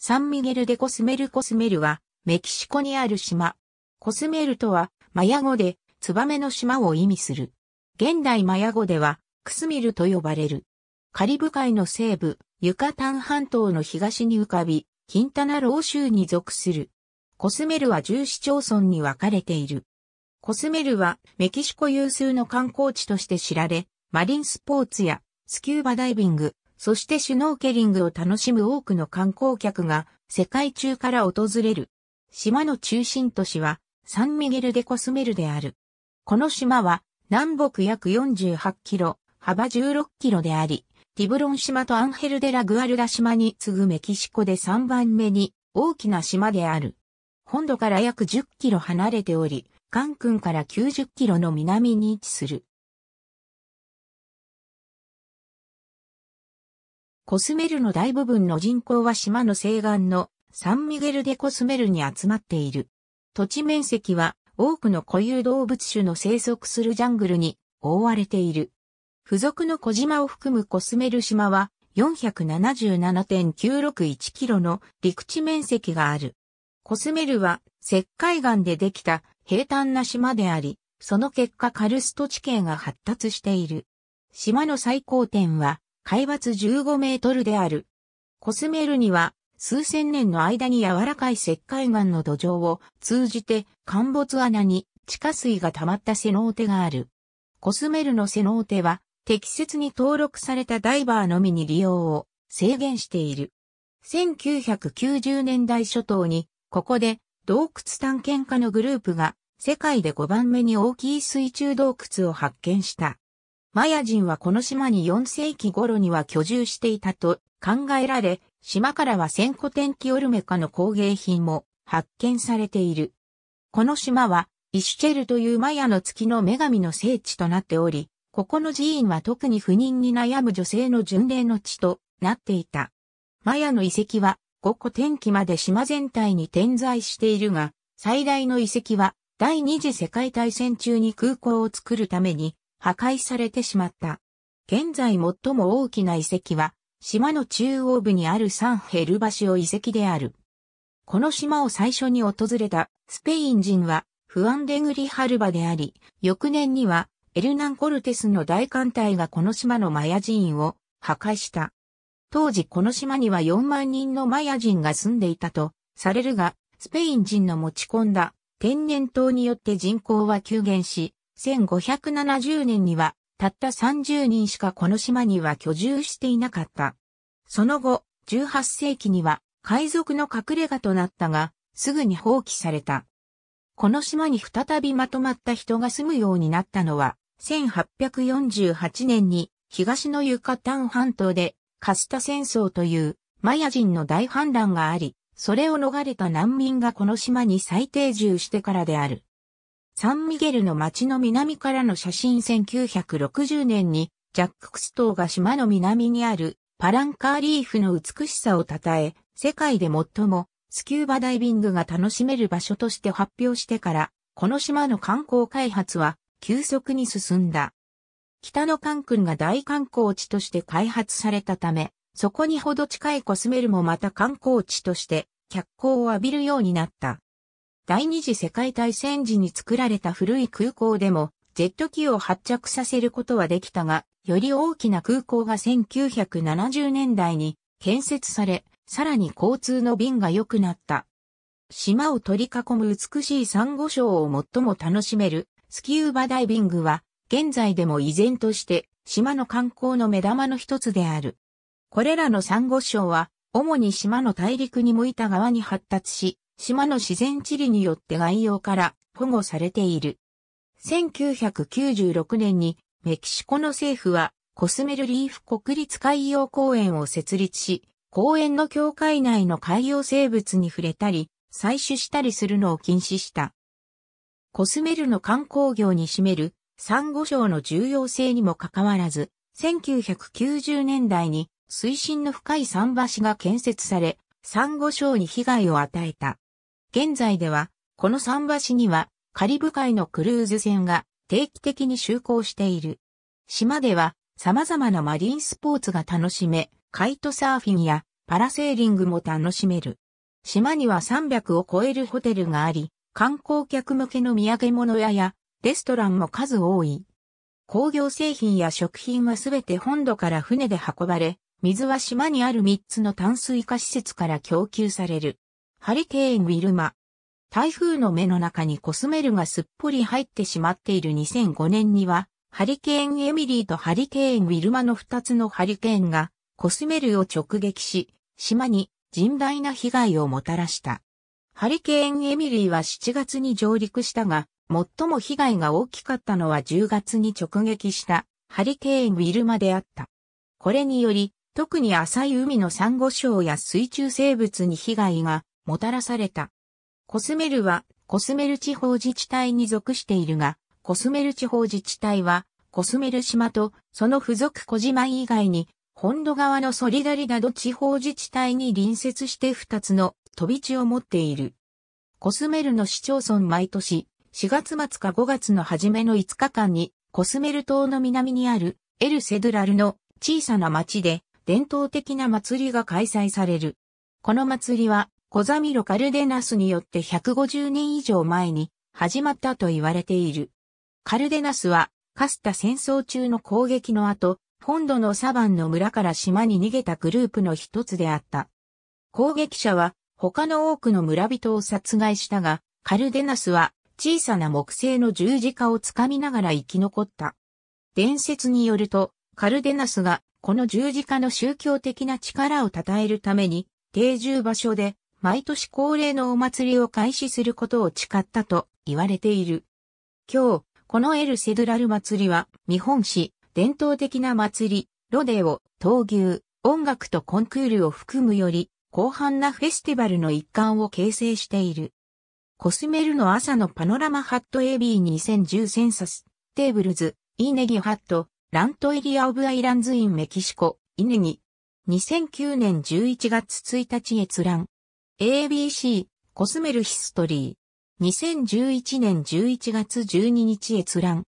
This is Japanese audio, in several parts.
サンミゲルデコスメルコスメルは、メキシコにある島。コスメルとは、マヤ語で、ツバメの島を意味する。現代マヤ語では、クスミルと呼ばれる。カリブ海の西部、ユカタン半島の東に浮かび、キンタナロー州に属する。コスメルは10市町村に分かれている。コスメルはメキシコ有数の観光地として知られ、マリンスポーツやスキューバダイビング、そしてシュノーケリングを楽しむ多くの観光客が世界中から訪れる。島の中心都市はサンミゲルデコスメルである。この島は南北約48キロ、幅16キロであり、ティブロン島とアンヘルデラグアルラ島に次ぐメキシコで3番目に大きな島である。本土から約10キロ離れており、カンクンから90キロの南に位置する。コスメルの大部分の人口は島の西岸のサンミゲルデコスメルに集まっている。土地面積は多くの固有動物種の生息するジャングルに覆われている。付属の小島を含むコスメル島は477.961キロの陸地面積がある。コスメルは石灰岩でできた平坦な島であり、その結果カルスト地形が発達している。島の最高点は海抜15メートルである。コスメルには、数千年の間に柔らかい石灰岩の土壌を通じて陥没穴に地下水が溜まったセノーテがある。コスメルのセノーテは適切に登録されたダイバーのみに利用を制限している。1990年代初頭にここで洞窟探検家のグループが世界で5番目に大きい水中洞窟を発見した。マヤ人はこの島に4世紀頃には居住していたと考えられ、島からは千古天気オルメカの工芸品も発見されている。この島は、イシュチェルというマヤの月の女神の聖地となっており、ここの寺院は特に不妊に悩む女性の巡礼の地となっていた。マヤの遺跡は5個天気まで島全体に点在しているが、最大の遺跡は第二次世界大戦中に空港を作るために破壊されてしまった。現在最も大きな遺跡は、島の中央部にあるサンヘルバシオ遺跡である。この島を最初に訪れたスペイン人はフアンデグリハルバであり、翌年にはエルナン・コルテスの大艦隊がこの島のマヤ寺院を破壊した。当時この島には4万人のマヤ人が住んでいたとされるが、スペイン人の持ち込んだ天然痘によって人口は急減し、1570年には、たった30人しかこの島には居住していなかった。その後、18世紀には、海賊の隠れ家となったが、すぐに放棄された。この島に再びまとまった人が住むようになったのは、1848年に東のユカタン半島でカスタ戦争というマヤ人の大反乱があり、それを逃れた難民がこの島に再定住してからである。サンミゲルの町の南からの写真1960年にジャック・クストーが島の南にあるパランカーリーフの美しさを称え、世界で最もスキューバダイビングが楽しめる場所として発表してから、この島の観光開発は急速に進んだ。北のカンクンが大観光地として開発されたため、そこにほど近いコスメルもまた観光地として脚光を浴びるようになった。第二次世界大戦時に作られた古い空港でも、ジェット機を発着させることはできたが、より大きな空港が1970年代に建設され、さらに交通の便が良くなった。島を取り囲む美しいサンゴ礁を最も楽しめるスキューバダイビングは、現在でも依然として島の観光の目玉の一つである。これらのサンゴ礁は、主に島の大陸に向いた側に発達し、島の自然地理によって外洋から保護されている。1996年にメキシコの政府はコスメルリーフ国立海洋公園を設立し、公園の境界内の海洋生物に触れたり、採取したりするのを禁止した。コスメルの観光業に占めるサンゴ礁の重要性にもかかわらず、1990年代に水深の深い桟橋が建設され、サンゴ礁に被害を与えた。現在では、この桟橋にはカリブ海のクルーズ船が定期的に就航している。島では様々なマリンスポーツが楽しめ、カイトサーフィンやパラセーリングも楽しめる。島には300を超えるホテルがあり、観光客向けの土産物屋やレストランも数多い。工業製品や食品はすべて本土から船で運ばれ、水は島にある3つの淡水化施設から供給される。ハリケーン・ウィルマ。台風の目の中にコスメルがすっぽり入ってしまっている2005年には、ハリケーン・エミリーとハリケーン・ウィルマの2つのハリケーンがコスメルを直撃し、島に甚大な被害をもたらした。ハリケーン・エミリーは7月に上陸したが、最も被害が大きかったのは10月に直撃したハリケーン・ウィルマであった。これにより、特に浅い海のサンゴ礁や水中生物に被害がもたらされた。コスメルはコスメル地方自治体に属しているが、コスメル地方自治体はコスメル島とその付属小島以外に本土側のソリダリなど地方自治体に隣接して2つの飛び地を持っている。コスメルの市町村毎年4月末か5月の初めの5日間にコスメル島の南にあるエルセドラルの小さな町で伝統的な祭りが開催される。この祭りはコザミロ・カルデナスによって150年以上前に始まったと言われている。カルデナスは、かすた戦争中の攻撃の後、本土のサバンの村から島に逃げたグループの一つであった。攻撃者は他の多くの村人を殺害したが、カルデナスは小さな木製の十字架をつかみながら生き残った。伝説によると、カルデナスがこの十字架の宗教的な力を称えるために、定住場所で毎年恒例のお祭りを開始することを誓ったと言われている。今日、このエルセドラル祭りは、日本史、伝統的な祭り、ロデオ、闘牛、音楽とコンクールを含むより、広範なフェスティバルの一環を形成している。コスメルの朝のパノラマハット AB2010 センサス、テーブルズ、イネギハット、ラントエリアオブアイランズインメキシコ、イネギ。2009年11月1日閲覧。ABC、コスメルヒストリー。2011年11月12日閲覧。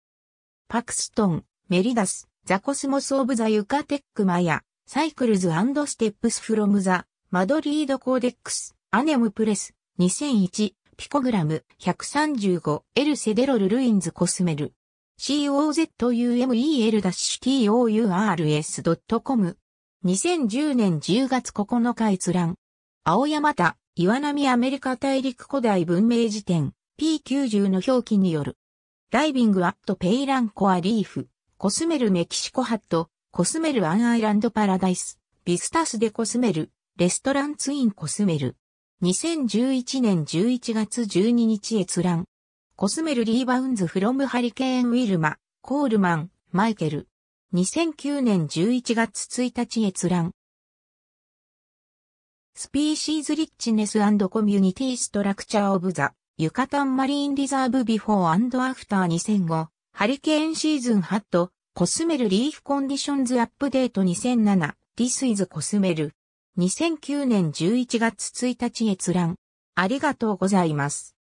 パクストン、メリダス、ザコスモスオブザユカテックマヤ、サイクルズステップスフロムザ、マドリードコーデックス、アネムプレス、2001、ピコグラム、135、エルセデロルルインズコスメル。COZUMEL-TOURS.com2010 年10月9日閲覧。青山田、岩波アメリカ大陸古代文明辞典 P90 の表記による。ダイビングアットペイランコアリーフ、コスメルメキシコハット、コスメルアンアイランドパラダイス、ビスタスでコスメル、レストランツインコスメル。2011年11月12日閲覧。コスメルリーバウンズフロムハリケーンウィルマ、コールマン、マイケル。2009年11月1日閲覧。スピーシーズリッチネスコミュニティストラクチャーオブザ、ユカタンマリンリザーブビフォーアフター2005、ハリケーンシーズンハット、コスメルリーフコンディションズアップデート2007、ディスイズコスメル。2009年11月1日閲覧。ありがとうございます。